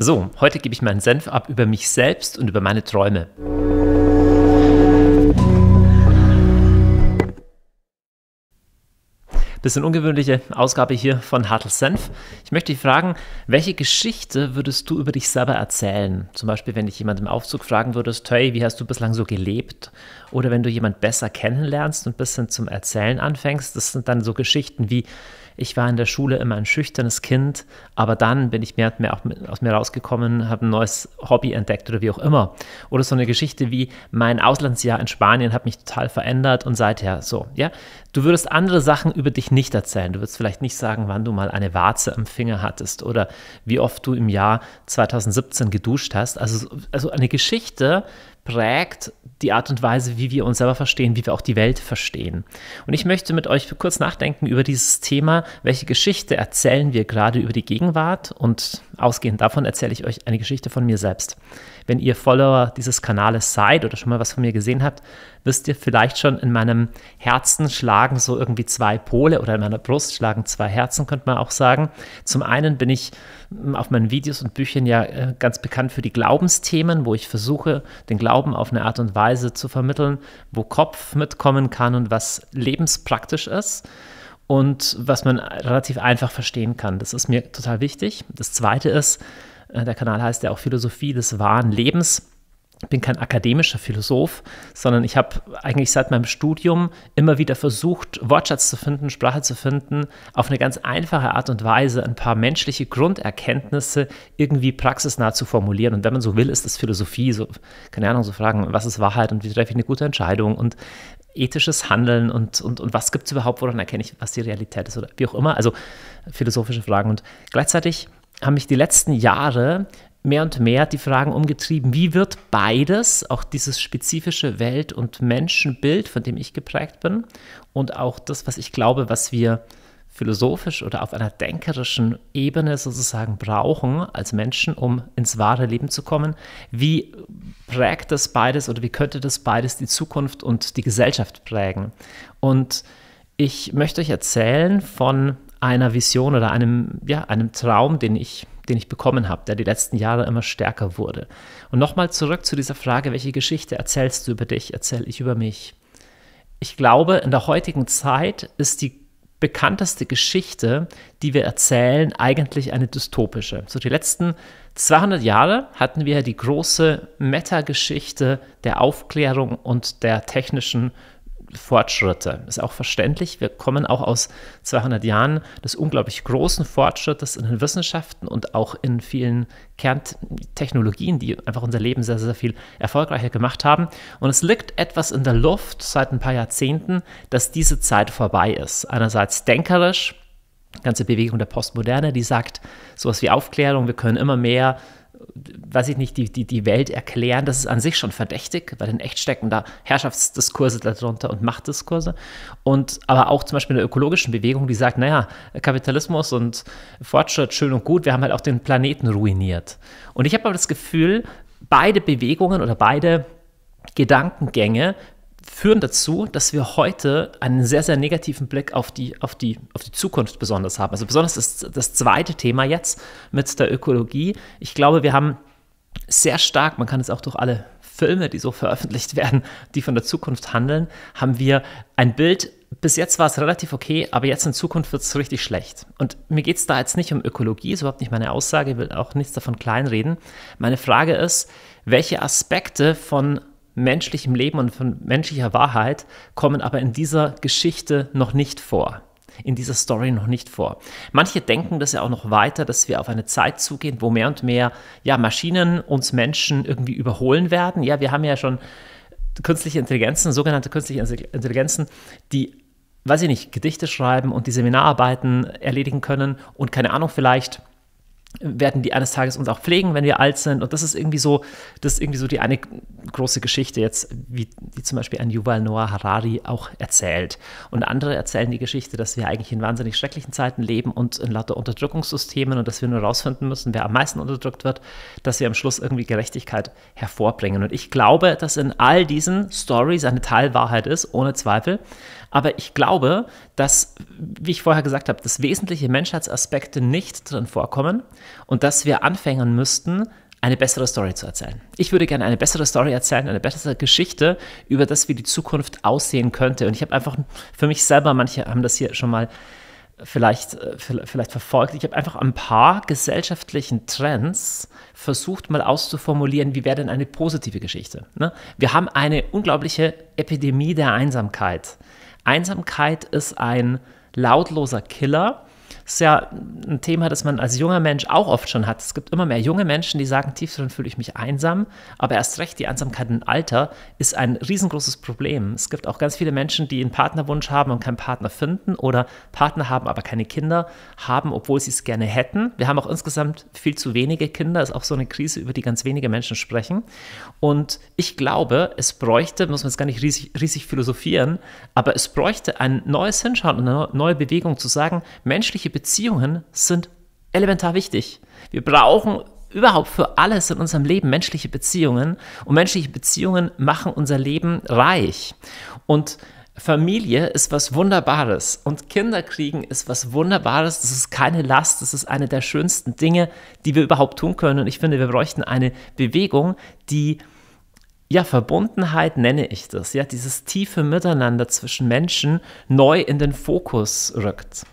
So, heute gebe ich meinen Senf ab über mich selbst und über meine Träume. Bisschen ungewöhnliche Ausgabe hier von Hartl Senf. Ich möchte dich fragen, welche Geschichte würdest du über dich selber erzählen? Zum Beispiel, wenn dich jemand im Aufzug fragen würdest, hey, wie hast du bislang so gelebt? Oder wenn du jemand besser kennenlernst und ein bisschen zum Erzählen anfängst, das sind dann so Geschichten wie, ich war in der Schule immer ein schüchternes Kind, aber dann bin ich mehr und mehr aus mir rausgekommen, habe ein neues Hobby entdeckt oder wie auch immer. Oder so eine Geschichte wie mein Auslandsjahr in Spanien hat mich total verändert und seither so. Ja, du würdest andere Sachen über dich nicht erzählen. Du würdest vielleicht nicht sagen, wann du mal eine Warze am Finger hattest oder wie oft du im Jahr 2017 geduscht hast. Also also eine Geschichte, prägt die Art und Weise, wie wir uns selber verstehen, wie wir auch die Welt verstehen. Und ich möchte mit euch kurz nachdenken über dieses Thema, welche Geschichte erzählen wir gerade über die Gegenwart und ausgehend davon erzähle ich euch eine Geschichte von mir selbst. Wenn ihr Follower dieses Kanales seid oder schon mal was von mir gesehen habt, wisst ihr vielleicht schon, in meinem Herzen schlagen so irgendwie zwei Pole oder in meiner Brust schlagen zwei Herzen, könnte man auch sagen. Zum einen bin ich hm, auf meinen Videos und Büchern ja äh, ganz bekannt für die Glaubensthemen, wo ich versuche, den Glauben auf eine Art und Weise zu vermitteln, wo Kopf mitkommen kann und was lebenspraktisch ist und was man relativ einfach verstehen kann. Das ist mir total wichtig. Das Zweite ist, äh, der Kanal heißt ja auch Philosophie des wahren Lebens. Ich bin kein akademischer Philosoph, sondern ich habe eigentlich seit meinem Studium immer wieder versucht, Wortschatz zu finden, Sprache zu finden, auf eine ganz einfache Art und Weise ein paar menschliche Grunderkenntnisse irgendwie praxisnah zu formulieren. Und wenn man so will, ist das Philosophie. So, keine Ahnung, so Fragen, was ist Wahrheit und wie treffe ich eine gute Entscheidung und ethisches Handeln und, und, und was gibt es überhaupt, woran erkenne ich, was die Realität ist oder wie auch immer. Also philosophische Fragen. Und gleichzeitig haben mich die letzten Jahre mehr und mehr die Fragen umgetrieben, wie wird beides, auch dieses spezifische Welt- und Menschenbild, von dem ich geprägt bin, und auch das, was ich glaube, was wir philosophisch oder auf einer denkerischen Ebene sozusagen brauchen als Menschen, um ins wahre Leben zu kommen, wie prägt das beides oder wie könnte das beides die Zukunft und die Gesellschaft prägen? Und ich möchte euch erzählen von einer Vision oder einem, ja, einem Traum, den ich, den ich bekommen habe, der die letzten Jahre immer stärker wurde. Und nochmal zurück zu dieser Frage, welche Geschichte erzählst du über dich, erzähle ich über mich? Ich glaube, in der heutigen Zeit ist die bekannteste Geschichte, die wir erzählen, eigentlich eine dystopische. So die letzten 200 Jahre hatten wir die große Meta-Geschichte der Aufklärung und der technischen Fortschritte. Ist auch verständlich. Wir kommen auch aus 200 Jahren des unglaublich großen Fortschrittes in den Wissenschaften und auch in vielen Kerntechnologien, die einfach unser Leben sehr, sehr viel erfolgreicher gemacht haben. Und es liegt etwas in der Luft seit ein paar Jahrzehnten, dass diese Zeit vorbei ist. Einerseits denkerisch, ganze Bewegung der Postmoderne, die sagt, sowas wie Aufklärung, wir können immer mehr weiß ich nicht, die, die, die Welt erklären, das ist an sich schon verdächtig, weil in echt stecken da Herrschaftsdiskurse darunter und Machtdiskurse. Und aber auch zum Beispiel in der ökologischen Bewegung, die sagt, naja, Kapitalismus und Fortschritt schön und gut, wir haben halt auch den Planeten ruiniert. Und ich habe aber das Gefühl, beide Bewegungen oder beide Gedankengänge führen dazu, dass wir heute einen sehr, sehr negativen Blick auf die, auf die, auf die Zukunft besonders haben. Also besonders ist das zweite Thema jetzt mit der Ökologie. Ich glaube, wir haben sehr stark, man kann es auch durch alle Filme, die so veröffentlicht werden, die von der Zukunft handeln, haben wir ein Bild. Bis jetzt war es relativ okay, aber jetzt in Zukunft wird es richtig schlecht. Und mir geht es da jetzt nicht um Ökologie, ist überhaupt nicht meine Aussage, ich will auch nichts davon kleinreden. Meine Frage ist, welche Aspekte von menschlichem Leben und von menschlicher Wahrheit kommen aber in dieser Geschichte noch nicht vor? in dieser Story noch nicht vor. Manche denken das ja auch noch weiter, dass wir auf eine Zeit zugehen, wo mehr und mehr ja, Maschinen uns Menschen irgendwie überholen werden. Ja, wir haben ja schon künstliche Intelligenzen, sogenannte künstliche Intelligenzen, die weiß ich nicht, Gedichte schreiben und die Seminararbeiten erledigen können und keine Ahnung, vielleicht werden die eines Tages uns auch pflegen, wenn wir alt sind. Und das ist irgendwie so, das ist irgendwie so die eine große Geschichte jetzt, wie die zum Beispiel ein Yuval Noah Harari auch erzählt. Und andere erzählen die Geschichte, dass wir eigentlich in wahnsinnig schrecklichen Zeiten leben und in lauter Unterdrückungssystemen und dass wir nur rausfinden müssen, wer am meisten unterdrückt wird, dass wir am Schluss irgendwie Gerechtigkeit hervorbringen. Und ich glaube, dass in all diesen Stories eine Teilwahrheit ist, ohne Zweifel. Aber ich glaube, dass, wie ich vorher gesagt habe, dass wesentliche Menschheitsaspekte nicht drin vorkommen und dass wir anfangen müssten, eine bessere Story zu erzählen. Ich würde gerne eine bessere Story erzählen, eine bessere Geschichte über das, wie die Zukunft aussehen könnte. Und ich habe einfach für mich selber, manche haben das hier schon mal vielleicht, äh, vielleicht verfolgt, ich habe einfach ein paar gesellschaftlichen Trends versucht mal auszuformulieren, wie wäre denn eine positive Geschichte. Ne? Wir haben eine unglaubliche Epidemie der Einsamkeit Einsamkeit ist ein lautloser Killer ist ja ein Thema, das man als junger Mensch auch oft schon hat. Es gibt immer mehr junge Menschen, die sagen, tief drin fühle ich mich einsam. Aber erst recht, die Einsamkeit im Alter ist ein riesengroßes Problem. Es gibt auch ganz viele Menschen, die einen Partnerwunsch haben und keinen Partner finden oder Partner haben, aber keine Kinder haben, obwohl sie es gerne hätten. Wir haben auch insgesamt viel zu wenige Kinder. Das ist auch so eine Krise, über die ganz wenige Menschen sprechen. Und ich glaube, es bräuchte, muss man jetzt gar nicht riesig, riesig philosophieren, aber es bräuchte ein neues Hinschauen und eine neue Bewegung zu sagen, menschliche Beziehungen Beziehungen sind elementar wichtig. Wir brauchen überhaupt für alles in unserem Leben menschliche Beziehungen und menschliche Beziehungen machen unser Leben reich. Und Familie ist was Wunderbares und Kinder kriegen ist was Wunderbares. Das ist keine Last, das ist eine der schönsten Dinge, die wir überhaupt tun können. Und ich finde, wir bräuchten eine Bewegung, die ja, Verbundenheit nenne ich das, ja, dieses tiefe Miteinander zwischen Menschen neu in den Fokus rückt.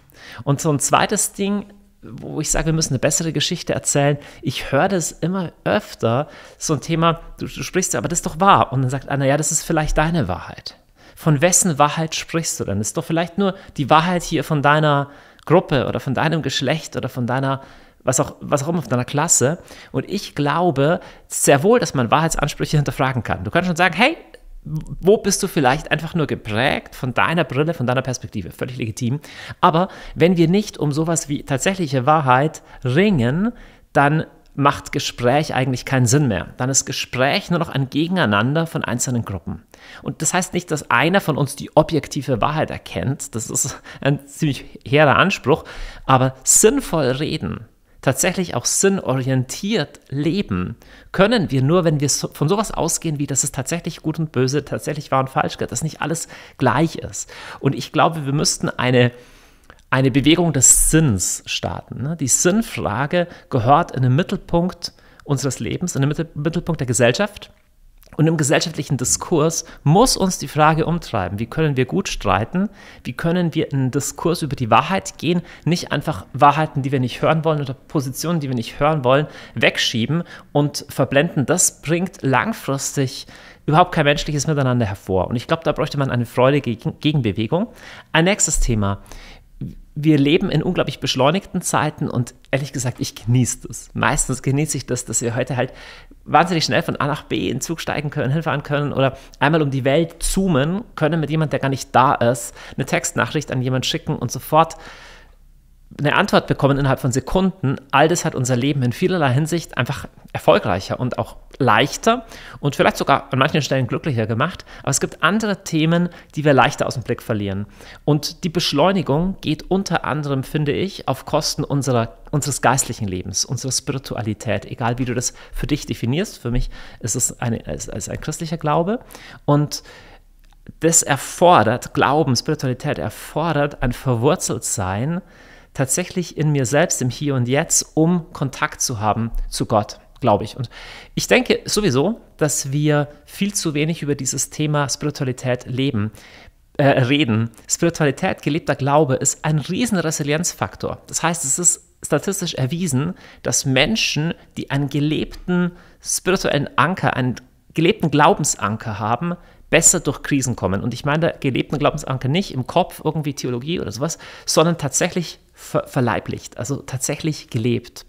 Und so ein zweites Ding, wo ich sage, wir müssen eine bessere Geschichte erzählen. Ich höre das immer öfter, so ein Thema, du, du sprichst, aber das ist doch wahr. Und dann sagt einer, ja, das ist vielleicht deine Wahrheit. Von wessen Wahrheit sprichst du denn? Das ist doch vielleicht nur die Wahrheit hier von deiner Gruppe oder von deinem Geschlecht oder von deiner, was auch, was auch immer, von deiner Klasse. Und ich glaube sehr wohl, dass man Wahrheitsansprüche hinterfragen kann. Du kannst schon sagen, hey, wo bist du vielleicht einfach nur geprägt von deiner Brille, von deiner Perspektive? Völlig legitim. Aber wenn wir nicht um sowas wie tatsächliche Wahrheit ringen, dann macht Gespräch eigentlich keinen Sinn mehr. Dann ist Gespräch nur noch ein Gegeneinander von einzelnen Gruppen. Und das heißt nicht, dass einer von uns die objektive Wahrheit erkennt. Das ist ein ziemlich hehrer Anspruch. Aber sinnvoll reden tatsächlich auch sinnorientiert leben, können wir nur, wenn wir von sowas ausgehen, wie dass es tatsächlich gut und böse, tatsächlich wahr und falsch geht, dass nicht alles gleich ist. Und ich glaube, wir müssten eine eine Bewegung des Sinns starten. Ne? Die Sinnfrage gehört in den Mittelpunkt unseres Lebens, in den Mittelpunkt der Gesellschaft. Und im gesellschaftlichen Diskurs muss uns die Frage umtreiben, wie können wir gut streiten, wie können wir in einen Diskurs über die Wahrheit gehen, nicht einfach Wahrheiten, die wir nicht hören wollen oder Positionen, die wir nicht hören wollen, wegschieben und verblenden. Das bringt langfristig überhaupt kein menschliches Miteinander hervor. Und ich glaube, da bräuchte man eine freudige Gegenbewegung. Ein nächstes Thema wir leben in unglaublich beschleunigten Zeiten und ehrlich gesagt, ich genieße das. Meistens genieße ich das, dass wir heute halt wahnsinnig schnell von A nach B in Zug steigen können, hinfahren können oder einmal um die Welt zoomen können mit jemand, der gar nicht da ist, eine Textnachricht an jemand schicken und sofort eine Antwort bekommen innerhalb von Sekunden, all das hat unser Leben in vielerlei Hinsicht einfach erfolgreicher und auch leichter und vielleicht sogar an manchen Stellen glücklicher gemacht. Aber es gibt andere Themen, die wir leichter aus dem Blick verlieren. Und die Beschleunigung geht unter anderem, finde ich, auf Kosten unserer, unseres geistlichen Lebens, unserer Spiritualität, egal wie du das für dich definierst. Für mich ist es, eine, ist, ist ein christlicher Glaube. Und das erfordert, Glauben, Spiritualität erfordert ein Verwurzeltsein, tatsächlich in mir selbst, im Hier und Jetzt, um Kontakt zu haben zu Gott, glaube ich. Und ich denke sowieso, dass wir viel zu wenig über dieses Thema Spiritualität leben. Äh, reden. Spiritualität, gelebter Glaube ist ein riesen Resilienzfaktor. Das heißt, es ist statistisch erwiesen, dass Menschen, die einen gelebten spirituellen Anker, einen gelebten Glaubensanker haben, besser durch Krisen kommen. Und ich meine gelebten Glaubensanker nicht im Kopf, irgendwie Theologie oder sowas, sondern tatsächlich ver verleiblicht, also tatsächlich gelebt.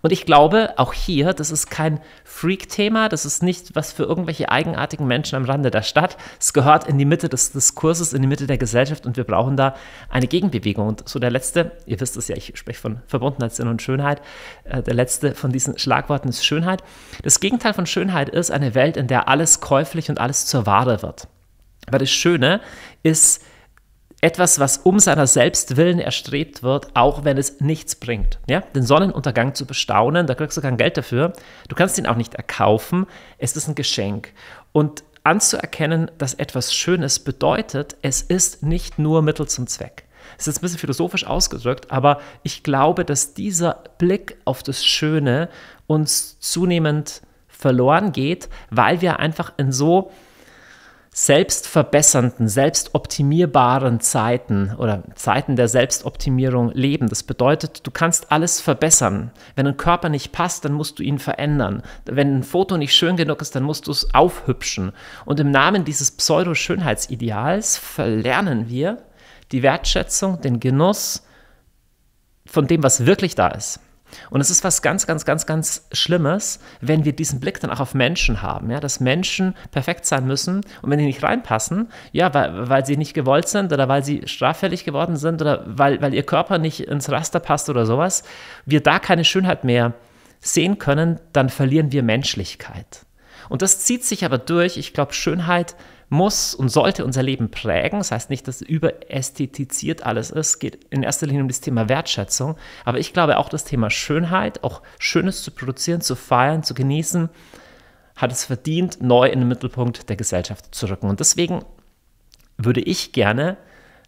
Und ich glaube, auch hier, das ist kein Freak-Thema, das ist nicht was für irgendwelche eigenartigen Menschen am Rande der Stadt. Es gehört in die Mitte des Diskurses, in die Mitte der Gesellschaft und wir brauchen da eine Gegenbewegung. Und so der letzte, ihr wisst es ja, ich spreche von Verbundenheit, Sinn und Schönheit. Äh, der letzte von diesen Schlagworten ist Schönheit. Das Gegenteil von Schönheit ist eine Welt, in der alles käuflich und alles zur Ware wird. Weil das Schöne ist, etwas, was um seiner selbst willen erstrebt wird, auch wenn es nichts bringt. Ja? Den Sonnenuntergang zu bestaunen, da kriegst du kein Geld dafür. Du kannst ihn auch nicht erkaufen. Es ist ein Geschenk. Und anzuerkennen, dass etwas Schönes bedeutet, es ist nicht nur Mittel zum Zweck. Es ist jetzt ein bisschen philosophisch ausgedrückt, aber ich glaube, dass dieser Blick auf das Schöne uns zunehmend verloren geht, weil wir einfach in so selbstverbessernden, selbstoptimierbaren Zeiten oder Zeiten der Selbstoptimierung leben. Das bedeutet, du kannst alles verbessern. Wenn ein Körper nicht passt, dann musst du ihn verändern. Wenn ein Foto nicht schön genug ist, dann musst du es aufhübschen. Und im Namen dieses Pseudo-Schönheitsideals verlernen wir die Wertschätzung, den Genuss von dem, was wirklich da ist. Und es ist was ganz, ganz, ganz, ganz Schlimmes, wenn wir diesen Blick dann auch auf Menschen haben, ja, dass Menschen perfekt sein müssen und wenn die nicht reinpassen, ja, weil, weil sie nicht gewollt sind oder weil sie straffällig geworden sind oder weil, weil ihr Körper nicht ins Raster passt oder sowas, wir da keine Schönheit mehr sehen können, dann verlieren wir Menschlichkeit. Und das zieht sich aber durch. Ich glaube, Schönheit muss und sollte unser Leben prägen. Das heißt nicht, dass überästhetisiert alles ist. Es geht in erster Linie um das Thema Wertschätzung. Aber ich glaube auch das Thema Schönheit, auch Schönes zu produzieren, zu feiern, zu genießen, hat es verdient, neu in den Mittelpunkt der Gesellschaft zu rücken. Und deswegen würde ich gerne,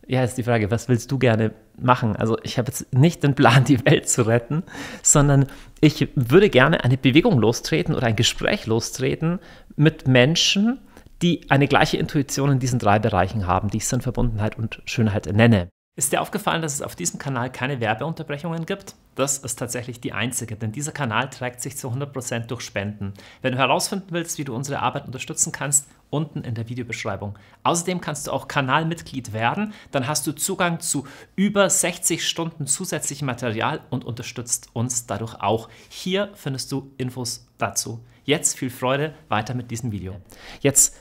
ja, ist die Frage, was willst du gerne machen? Also ich habe jetzt nicht den Plan, die Welt zu retten, sondern ich würde gerne eine Bewegung lostreten oder ein Gespräch lostreten mit Menschen, die eine gleiche Intuition in diesen drei Bereichen haben, die ich Sinn, Verbundenheit und Schönheit nenne. Ist dir aufgefallen, dass es auf diesem Kanal keine Werbeunterbrechungen gibt? Das ist tatsächlich die einzige, denn dieser Kanal trägt sich zu 100% durch Spenden. Wenn du herausfinden willst, wie du unsere Arbeit unterstützen kannst, unten in der Videobeschreibung. Außerdem kannst du auch Kanalmitglied werden, dann hast du Zugang zu über 60 Stunden zusätzlichem Material und unterstützt uns dadurch auch. Hier findest du Infos dazu. Jetzt viel Freude weiter mit diesem Video. Jetzt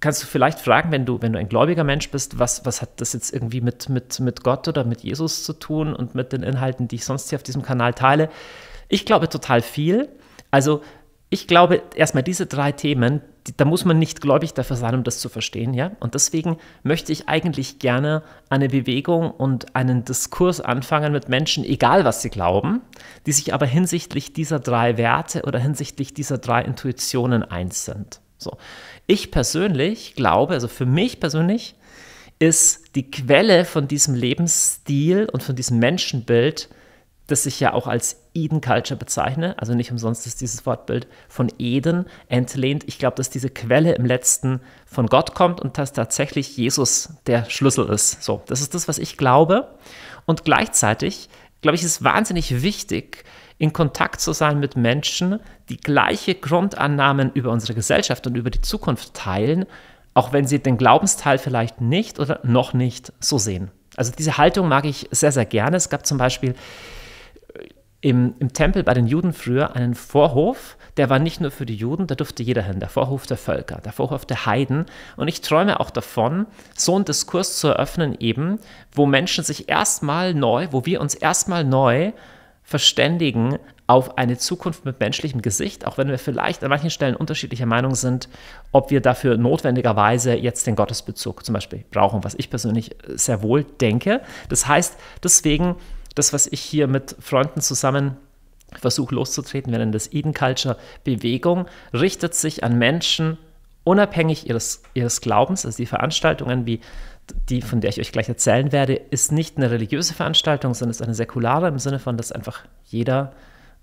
kannst du vielleicht fragen, wenn du, wenn du ein gläubiger Mensch bist, was, was hat das jetzt irgendwie mit, mit, mit Gott oder mit Jesus zu tun und mit den Inhalten, die ich sonst hier auf diesem Kanal teile? Ich glaube total viel. Also ich glaube, erstmal diese drei Themen, die, da muss man nicht gläubig dafür sein, um das zu verstehen, ja. Und deswegen möchte ich eigentlich gerne eine Bewegung und einen Diskurs anfangen mit Menschen, egal was sie glauben, die sich aber hinsichtlich dieser drei Werte oder hinsichtlich dieser drei Intuitionen eins sind. So. Ich persönlich glaube, also für mich persönlich, ist die Quelle von diesem Lebensstil und von diesem Menschenbild, das ich ja auch als Eden Culture bezeichne, also nicht umsonst ist dieses Wortbild von Eden entlehnt. Ich glaube, dass diese Quelle im letzten von Gott kommt und dass tatsächlich Jesus der Schlüssel ist. So, das ist das, was ich glaube. Und gleichzeitig, glaube ich, ist wahnsinnig wichtig, in Kontakt zu sein mit Menschen, die gleiche Grundannahmen über unsere Gesellschaft und über die Zukunft teilen, auch wenn sie den Glaubensteil vielleicht nicht oder noch nicht so sehen. Also diese Haltung mag ich sehr, sehr gerne. Es gab zum Beispiel äh, im, im Tempel bei den Juden früher einen Vorhof, der war nicht nur für die Juden, da durfte jeder hin, der Vorhof der Völker, der Vorhof der Heiden. Und ich träume auch davon, so einen Diskurs zu eröffnen, eben, wo Menschen sich erstmal neu, wo wir uns erstmal neu verständigen auf eine Zukunft mit menschlichem Gesicht, auch wenn wir vielleicht an manchen Stellen unterschiedlicher Meinung sind, ob wir dafür notwendigerweise jetzt den Gottesbezug zum Beispiel brauchen, was ich persönlich sehr wohl denke. Das heißt, deswegen, das, was ich hier mit Freunden zusammen versuche loszutreten, wir nennen das Eden Culture Bewegung, richtet sich an Menschen unabhängig ihres, ihres Glaubens, also die Veranstaltungen wie die, von der ich euch gleich erzählen werde, ist nicht eine religiöse Veranstaltung, sondern ist eine säkulare im Sinne von, dass einfach jeder,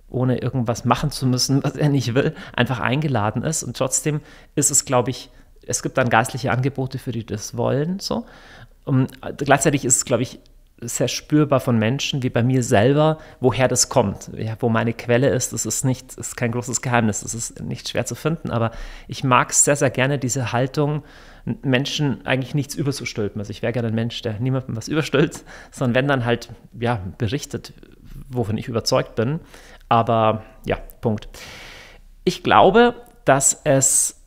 ohne irgendwas machen zu müssen, was er nicht will, einfach eingeladen ist. Und trotzdem ist es, glaube ich, es gibt dann geistliche Angebote, für die das wollen. So. Und ähm, gleichzeitig ist es, glaube ich, sehr spürbar von Menschen wie bei mir selber, woher das kommt, ja, wo meine Quelle ist. Das ist nicht, ist kein großes Geheimnis, das ist nicht schwer zu finden, aber ich mag sehr, sehr gerne, diese Haltung, Menschen eigentlich nichts überzustülpen. Also ich wäre gerne ein Mensch, der niemandem was überstülpt, sondern wenn dann halt, ja, berichtet, wovon ich überzeugt bin. Aber ja, Punkt. Ich glaube, dass es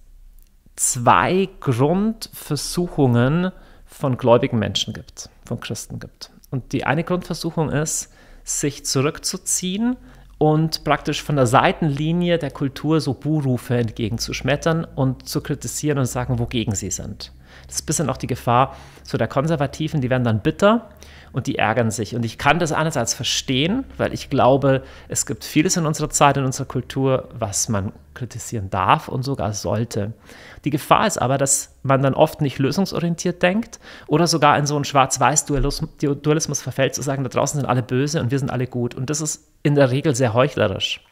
zwei Grundversuchungen von gläubigen Menschen gibt, von Christen gibt. Und die eine Grundversuchung ist, sich zurückzuziehen und praktisch von der Seitenlinie der Kultur so Buhrufe entgegenzuschmettern und zu kritisieren und sagen, wogegen sie sind. Das ist ein bisschen auch die Gefahr so der Konservativen, die werden dann bitter und die ärgern sich. Und ich kann das einerseits verstehen, weil ich glaube, es gibt vieles in unserer Zeit, in unserer Kultur, was man kritisieren darf und sogar sollte. Die Gefahr ist aber, dass man dann oft nicht lösungsorientiert denkt oder sogar in so einen Schwarz-Weiß-Dualismus verfällt, zu sagen, da draußen sind alle böse und wir sind alle gut. Und das ist in der Regel sehr heuchlerisch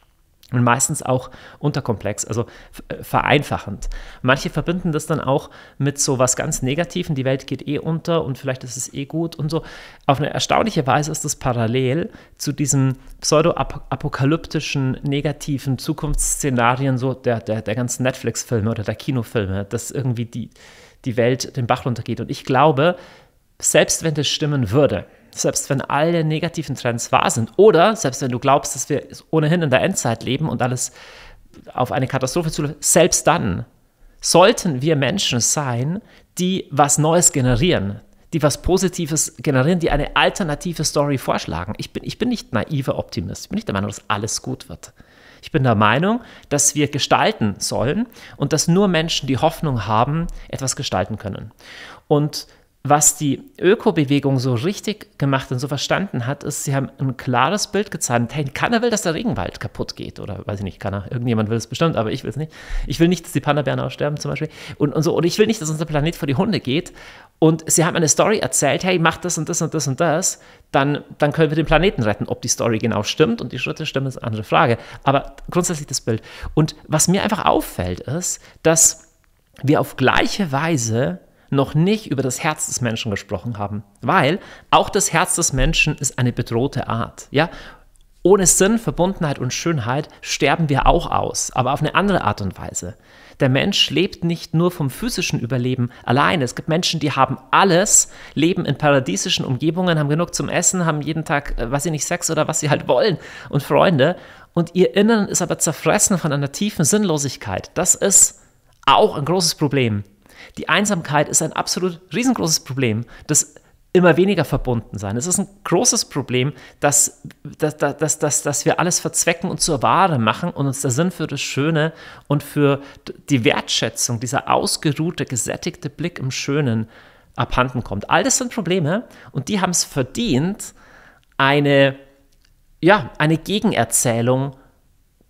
und meistens auch unterkomplex, also äh, vereinfachend. Manche verbinden das dann auch mit so was ganz Negativen, die Welt geht eh unter und vielleicht ist es eh gut und so. Auf eine erstaunliche Weise ist das parallel zu diesen pseudo-apokalyptischen, negativen Zukunftsszenarien so der, der, der ganzen Netflix-Filme oder der Kinofilme, dass irgendwie die, die Welt den Bach runtergeht. Und ich glaube, selbst wenn das stimmen würde, selbst wenn alle negativen Trends wahr sind oder selbst wenn du glaubst, dass wir ohnehin in der Endzeit leben und alles auf eine Katastrophe zuläuft, selbst dann sollten wir Menschen sein, die was Neues generieren, die was Positives generieren, die eine alternative Story vorschlagen. Ich bin, ich bin nicht naiver Optimist. Ich bin nicht der Meinung, dass alles gut wird. Ich bin der Meinung, dass wir gestalten sollen und dass nur Menschen, die Hoffnung haben, etwas gestalten können. Und was die Ökobewegung so richtig gemacht und so verstanden hat, ist, sie haben ein klares Bild gezeigt. Hey, keiner will, dass der Regenwald kaputt geht. Oder weiß ich nicht, keiner. Irgendjemand will es bestimmt, aber ich will es nicht. Ich will nicht, dass die Panda-Bären aussterben zum Beispiel. Und, und so. Oder ich will nicht, dass unser Planet vor die Hunde geht. Und sie haben eine Story erzählt, hey, mach das und das und das und das. Dann, dann können wir den Planeten retten. Ob die Story genau stimmt und die Schritte stimmen, ist eine andere Frage. Aber grundsätzlich das Bild. Und was mir einfach auffällt, ist, dass wir auf gleiche Weise noch nicht über das Herz des Menschen gesprochen haben, weil auch das Herz des Menschen ist eine bedrohte Art. Ja? Ohne Sinn, Verbundenheit und Schönheit sterben wir auch aus, aber auf eine andere Art und Weise. Der Mensch lebt nicht nur vom physischen Überleben alleine. Es gibt Menschen, die haben alles, leben in paradiesischen Umgebungen, haben genug zum Essen, haben jeden Tag, äh, was sie nicht, Sex oder was sie halt wollen und Freunde. Und ihr Inneren ist aber zerfressen von einer tiefen Sinnlosigkeit. Das ist auch ein großes Problem. Die Einsamkeit ist ein absolut riesengroßes Problem, das immer weniger verbunden sein. Es ist ein großes Problem, dass, dass, dass, dass, dass wir alles verzwecken und zur Ware machen und uns der Sinn für das Schöne und für die Wertschätzung, dieser ausgeruhte, gesättigte Blick im Schönen abhanden kommt. All das sind Probleme und die haben es verdient, eine, ja, eine Gegenerzählung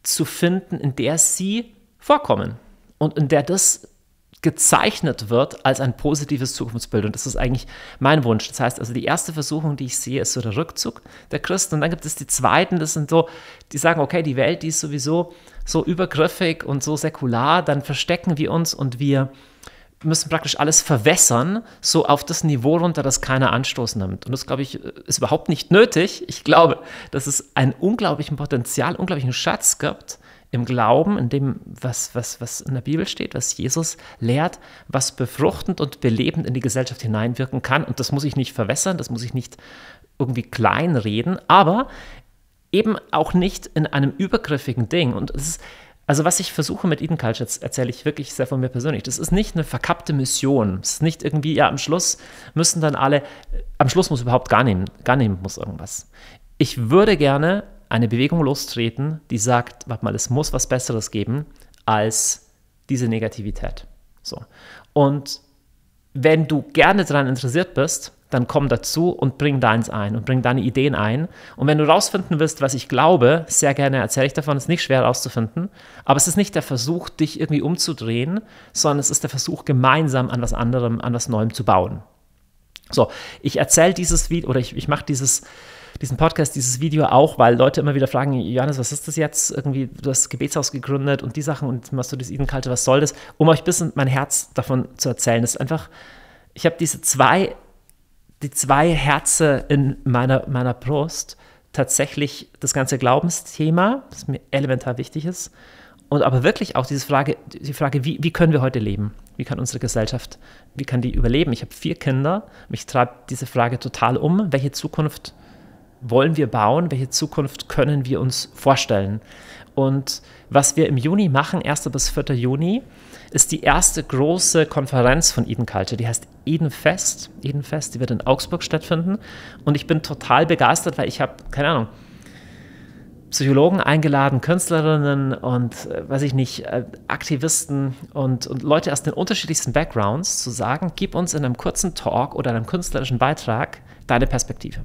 zu finden, in der sie vorkommen und in der das gezeichnet wird als ein positives Zukunftsbild. Und das ist eigentlich mein Wunsch. Das heißt also, die erste Versuchung, die ich sehe, ist so der Rückzug der Christen. Und dann gibt es die zweiten, das sind so, die sagen, okay, die Welt, die ist sowieso so übergriffig und so säkular, dann verstecken wir uns und wir müssen praktisch alles verwässern, so auf das Niveau runter, dass keiner Anstoß nimmt. Und das, glaube ich, ist überhaupt nicht nötig. Ich glaube, dass es ein unglaublichen Potenzial, unglaublichen Schatz gibt, im Glauben, in dem, was, was, was in der Bibel steht, was Jesus lehrt, was befruchtend und belebend in die Gesellschaft hineinwirken kann. Und das muss ich nicht verwässern, das muss ich nicht irgendwie kleinreden, aber eben auch nicht in einem übergriffigen Ding. Und es ist, also was ich versuche mit Eden Culture, das erzähle ich wirklich sehr von mir persönlich, das ist nicht eine verkappte Mission. Es ist nicht irgendwie, ja, am Schluss müssen dann alle, am Schluss muss überhaupt gar nehmen, gar nehmen muss irgendwas. Ich würde gerne eine Bewegung lostreten, die sagt, warte mal, es muss was Besseres geben als diese Negativität. So. Und wenn du gerne daran interessiert bist, dann komm dazu und bring deins ein und bring deine Ideen ein. Und wenn du rausfinden willst, was ich glaube, sehr gerne erzähle ich davon, ist nicht schwer rauszufinden. Aber es ist nicht der Versuch, dich irgendwie umzudrehen, sondern es ist der Versuch, gemeinsam an was anderem, an was Neuem zu bauen. So, ich erzähle dieses Video oder ich, ich mache dieses diesen Podcast, dieses Video auch, weil Leute immer wieder fragen, Johannes, was ist das jetzt? Irgendwie, du hast das Gebetshaus gegründet und die Sachen und machst du das Idenkalte, was soll das? Um euch ein bisschen mein Herz davon zu erzählen. ist einfach, ich habe diese zwei, die zwei Herzen in meiner, meiner Brust, tatsächlich das ganze Glaubensthema, das mir elementar wichtig ist, und aber wirklich auch diese Frage, die Frage, wie, wie können wir heute leben? Wie kann unsere Gesellschaft, wie kann die überleben? Ich habe vier Kinder, mich treibt diese Frage total um. Welche Zukunft wollen wir bauen, welche Zukunft können wir uns vorstellen. Und was wir im Juni machen, 1. bis 4. Juni, ist die erste große Konferenz von Eden Culture. Die heißt Edenfest. Edenfest, die wird in Augsburg stattfinden. Und ich bin total begeistert, weil ich habe, keine Ahnung, Psychologen eingeladen, Künstlerinnen und, äh, weiß ich nicht, äh, Aktivisten und, und Leute aus den unterschiedlichsten Backgrounds zu sagen, gib uns in einem kurzen Talk oder einem künstlerischen Beitrag deine Perspektive.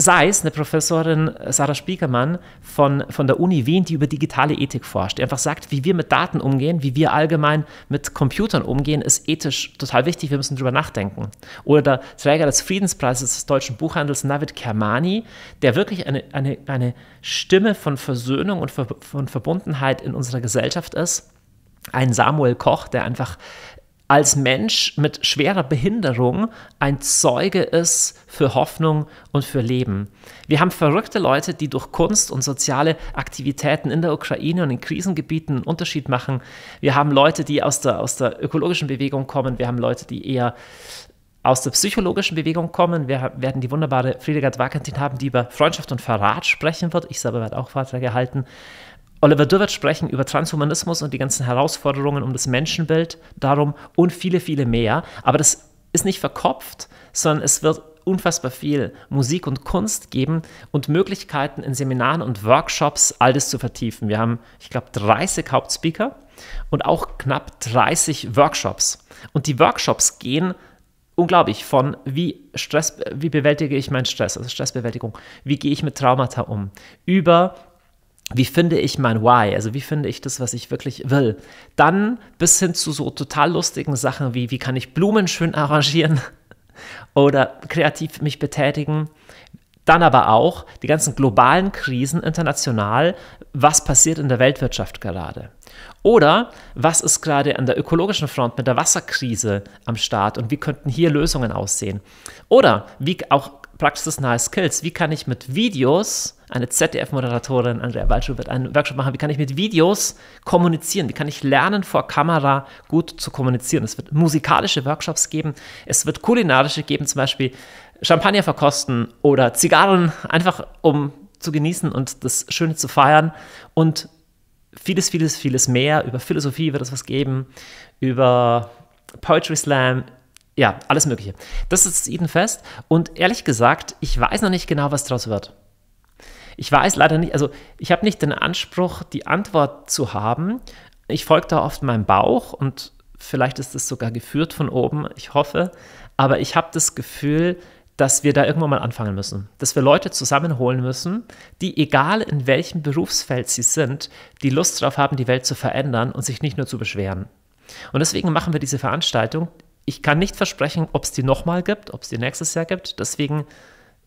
Seis, eine Professorin Sarah Spiekermann von, von der Uni Wien, die über digitale Ethik forscht, die einfach sagt, wie wir mit Daten umgehen, wie wir allgemein mit Computern umgehen, ist ethisch total wichtig. Wir müssen darüber nachdenken. Oder der Träger des Friedenspreises des deutschen Buchhandels, Navid Kermani, der wirklich eine, eine, eine Stimme von Versöhnung und von Verbundenheit in unserer Gesellschaft ist ein Samuel Koch, der einfach als Mensch mit schwerer Behinderung ein Zeuge ist für Hoffnung und für Leben. Wir haben verrückte Leute, die durch Kunst und soziale Aktivitäten in der Ukraine und in Krisengebieten einen Unterschied machen. Wir haben Leute, die aus der, aus der ökologischen Bewegung kommen. Wir haben Leute, die eher aus der psychologischen Bewegung kommen. Wir werden die wunderbare Friedegard Wagentin haben, die über Freundschaft und Verrat sprechen wird. Ich selber werde auch Vorträge halten. Oliver Dürwert sprechen über Transhumanismus und die ganzen Herausforderungen um das Menschenbild, darum und viele, viele mehr. Aber das ist nicht verkopft, sondern es wird unfassbar viel Musik und Kunst geben und Möglichkeiten in Seminaren und Workshops, all das zu vertiefen. Wir haben, ich glaube, 30 Hauptspeaker und auch knapp 30 Workshops. Und die Workshops gehen unglaublich von wie Stress, wie bewältige ich meinen Stress, also Stressbewältigung, wie gehe ich mit Traumata um, über wie finde ich mein Why, also wie finde ich das, was ich wirklich will. Dann bis hin zu so total lustigen Sachen wie, wie kann ich Blumen schön arrangieren oder kreativ mich betätigen. Dann aber auch die ganzen globalen Krisen international, was passiert in der Weltwirtschaft gerade. Oder was ist gerade an der ökologischen Front mit der Wasserkrise am Start und wie könnten hier Lösungen aussehen? Oder wie auch praxisnahe Skills. Wie kann ich mit Videos, eine ZDF-Moderatorin, Andrea Waldschul wird einen Workshop machen, wie kann ich mit Videos kommunizieren? Wie kann ich lernen, vor Kamera gut zu kommunizieren? Es wird musikalische Workshops geben, es wird kulinarische geben, zum Beispiel Champagner verkosten oder Zigarren, einfach um zu genießen und das Schöne zu feiern und vieles, vieles, vieles mehr. Über Philosophie wird es was geben, über Poetry Slam, ja, alles Mögliche. Das ist das Eden Fest und ehrlich gesagt, ich weiß noch nicht genau, was draus wird. Ich weiß leider nicht, also ich habe nicht den Anspruch, die Antwort zu haben. Ich folge da oft meinem Bauch und vielleicht ist das sogar geführt von oben, ich hoffe. Aber ich habe das Gefühl, dass wir da irgendwann mal anfangen müssen. Dass wir Leute zusammenholen müssen, die, egal in welchem Berufsfeld sie sind, die Lust darauf haben, die Welt zu verändern und sich nicht nur zu beschweren. Und deswegen machen wir diese Veranstaltung, ich kann nicht versprechen, ob es die nochmal gibt, ob es die nächstes Jahr gibt. Deswegen,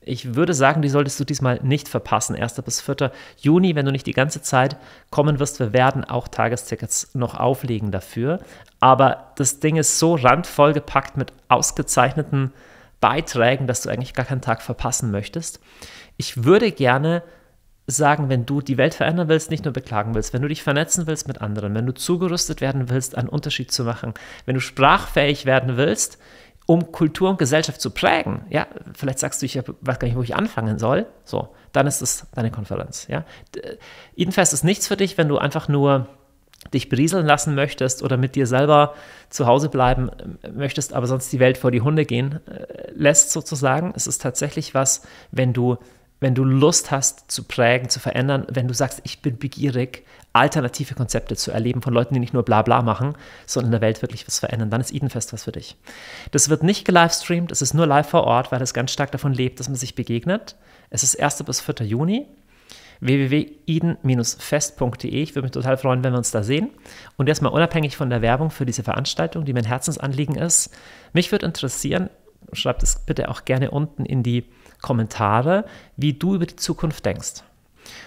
ich würde sagen, die solltest du diesmal nicht verpassen. 1. bis 4. Juni, wenn du nicht die ganze Zeit kommen wirst, wir werden auch Tagestickets noch auflegen dafür. Aber das Ding ist so randvoll gepackt mit ausgezeichneten Beiträgen, dass du eigentlich gar keinen Tag verpassen möchtest. Ich würde gerne sagen, wenn du die Welt verändern willst, nicht nur beklagen willst, wenn du dich vernetzen willst mit anderen, wenn du zugerüstet werden willst, einen Unterschied zu machen, wenn du sprachfähig werden willst, um Kultur und Gesellschaft zu prägen, ja, vielleicht sagst du, ich weiß gar nicht, wo ich anfangen soll, so, dann ist es deine Konferenz, ja. Edenfest ist nichts für dich, wenn du einfach nur dich berieseln lassen möchtest oder mit dir selber zu Hause bleiben äh, möchtest, aber sonst die Welt vor die Hunde gehen äh, lässt sozusagen. Es ist tatsächlich was, wenn du wenn du Lust hast zu prägen, zu verändern, wenn du sagst, ich bin begierig, alternative Konzepte zu erleben von Leuten, die nicht nur bla bla machen, sondern in der Welt wirklich was verändern, dann ist Edenfest was für dich. Das wird nicht gelivestreamt, es ist nur live vor Ort, weil es ganz stark davon lebt, dass man sich begegnet. Es ist 1. bis 4. Juni www.eden-fest.de. Ich würde mich total freuen, wenn wir uns da sehen. Und erstmal unabhängig von der Werbung für diese Veranstaltung, die mein Herzensanliegen ist, mich würde interessieren, schreibt es bitte auch gerne unten in die Kommentare, wie du über die Zukunft denkst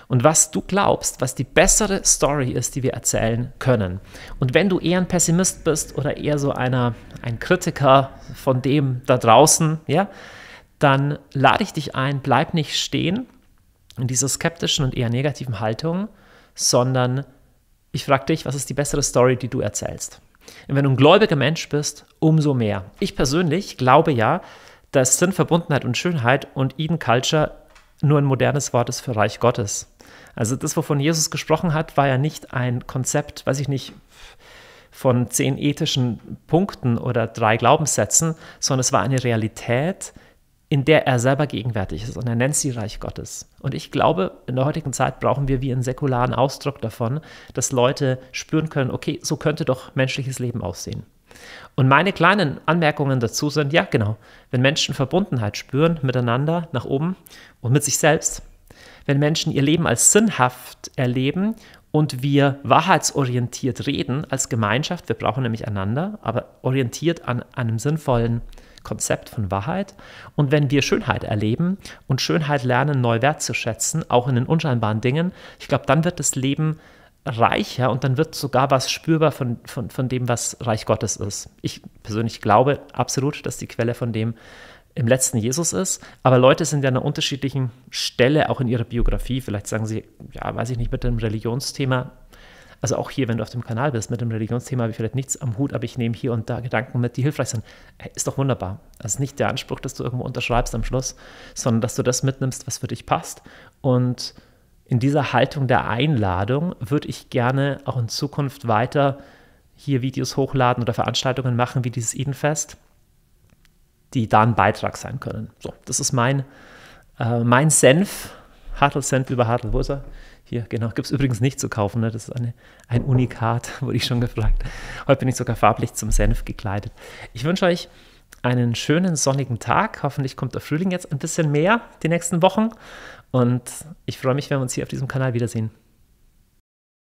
und was du glaubst, was die bessere Story ist, die wir erzählen können. Und wenn du eher ein Pessimist bist oder eher so einer, ein Kritiker von dem da draußen, ja, dann lade ich dich ein, bleib nicht stehen in dieser skeptischen und eher negativen Haltung, sondern ich frage dich, was ist die bessere Story, die du erzählst? Und wenn du ein gläubiger Mensch bist, umso mehr. Ich persönlich glaube ja, dass Sinn, Verbundenheit und Schönheit und Eden Culture nur ein modernes Wort ist für Reich Gottes. Also das, wovon Jesus gesprochen hat, war ja nicht ein Konzept, weiß ich nicht, von zehn ethischen Punkten oder drei Glaubenssätzen, sondern es war eine Realität, in der er selber gegenwärtig ist und er nennt sie Reich Gottes. Und ich glaube, in der heutigen Zeit brauchen wir wie einen säkularen Ausdruck davon, dass Leute spüren können, okay, so könnte doch menschliches Leben aussehen. Und meine kleinen Anmerkungen dazu sind, ja genau, wenn Menschen Verbundenheit spüren miteinander, nach oben und mit sich selbst, wenn Menschen ihr Leben als sinnhaft erleben und wir wahrheitsorientiert reden als Gemeinschaft, wir brauchen nämlich einander, aber orientiert an einem sinnvollen Konzept von Wahrheit. Und wenn wir Schönheit erleben und Schönheit lernen, neu wertzuschätzen, auch in den unscheinbaren Dingen, ich glaube, dann wird das Leben reicher und dann wird sogar was spürbar von, von, von dem, was Reich Gottes ist. Ich persönlich glaube absolut, dass die Quelle von dem im letzten Jesus ist, aber Leute sind ja an einer unterschiedlichen Stelle auch in ihrer Biografie. Vielleicht sagen sie, ja, weiß ich nicht, mit dem Religionsthema, also auch hier, wenn du auf dem Kanal bist, mit dem Religionsthema habe ich vielleicht nichts am Hut, aber ich nehme hier und da Gedanken mit, die hilfreich sind. Ist doch wunderbar. Das also ist nicht der Anspruch, dass du irgendwo unterschreibst am Schluss, sondern dass du das mitnimmst, was für dich passt und in dieser Haltung der Einladung würde ich gerne auch in Zukunft weiter hier Videos hochladen oder Veranstaltungen machen wie dieses Edenfest, die da ein Beitrag sein können. So, das ist mein, äh, mein Senf. Hartl-Senf über Hartl. Wo ist er? Hier, genau. Gibt es übrigens nicht zu kaufen. Ne? Das ist eine, ein Unikat, wurde ich schon gefragt. Heute bin ich sogar farblich zum Senf gekleidet. Ich wünsche euch einen schönen sonnigen Tag. Hoffentlich kommt der Frühling jetzt ein bisschen mehr die nächsten Wochen. Und ich freue mich, wenn wir uns hier auf diesem Kanal wiedersehen.